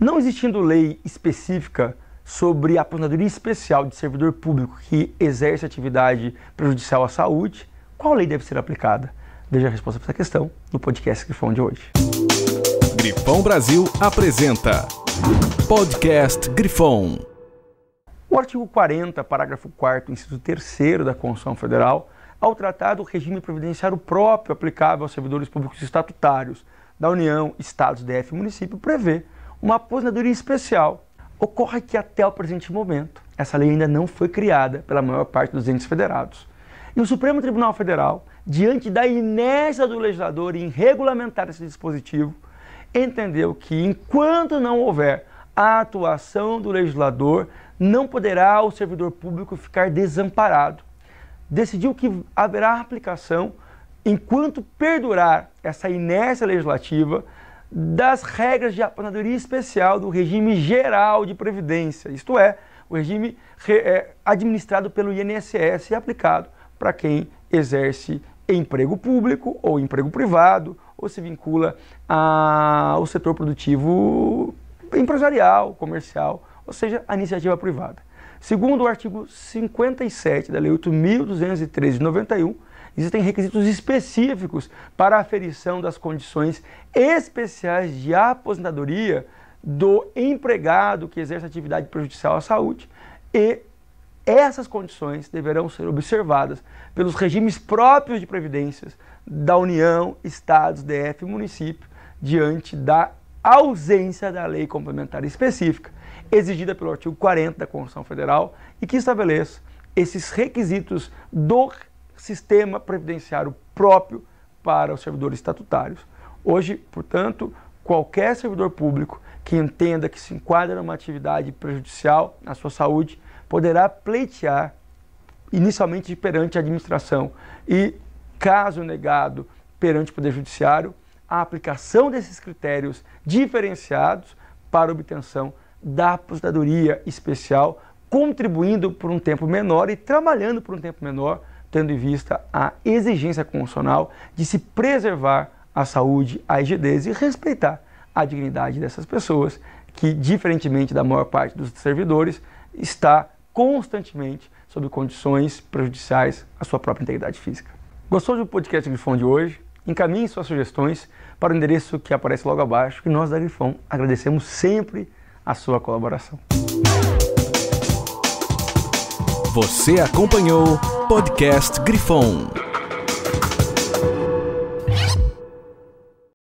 Não existindo lei específica sobre a aposentadoria especial de servidor público que exerce atividade prejudicial à saúde, qual lei deve ser aplicada? Veja a resposta para essa questão no podcast Grifão de hoje. Grifão Brasil apresenta Podcast Grifão. O artigo 40, parágrafo 4 inciso 3 da Constituição Federal, ao tratar do regime previdenciário próprio aplicável aos servidores públicos estatutários da União, Estados, DF e município, prevê uma aposentadoria especial. Ocorre que até o presente momento, essa lei ainda não foi criada pela maior parte dos entes federados. E o Supremo Tribunal Federal, diante da inércia do legislador em regulamentar esse dispositivo, entendeu que enquanto não houver a atuação do legislador, não poderá o servidor público ficar desamparado. Decidiu que haverá aplicação enquanto perdurar essa inércia legislativa das regras de aposentadoria especial do regime geral de previdência, isto é, o regime é, administrado pelo INSS e aplicado para quem exerce emprego público ou emprego privado ou se vincula ao setor produtivo empresarial, comercial, ou seja, a iniciativa privada. Segundo o artigo 57 da Lei 8.213 de 91, existem requisitos específicos para a aferição das condições especiais de aposentadoria do empregado que exerce atividade prejudicial à saúde e essas condições deverão ser observadas pelos regimes próprios de previdências da União, Estados, DF e município diante da ausência da lei complementar específica exigida pelo artigo 40 da Constituição Federal e que estabeleça esses requisitos do sistema previdenciário próprio para os servidores estatutários. Hoje, portanto, qualquer servidor público que entenda que se enquadra numa atividade prejudicial à sua saúde poderá pleitear inicialmente perante a administração e, caso negado perante o Poder Judiciário, a aplicação desses critérios diferenciados para obtenção da aposentadoria especial, contribuindo por um tempo menor e trabalhando por um tempo menor tendo em vista a exigência constitucional de se preservar a saúde, a rigidez e respeitar a dignidade dessas pessoas, que, diferentemente da maior parte dos servidores, está constantemente sob condições prejudiciais à sua própria integridade física. Gostou do podcast Grifão de hoje? Encaminhe suas sugestões para o endereço que aparece logo abaixo e nós da Grifão agradecemos sempre a sua colaboração. Você acompanhou Podcast Grifão.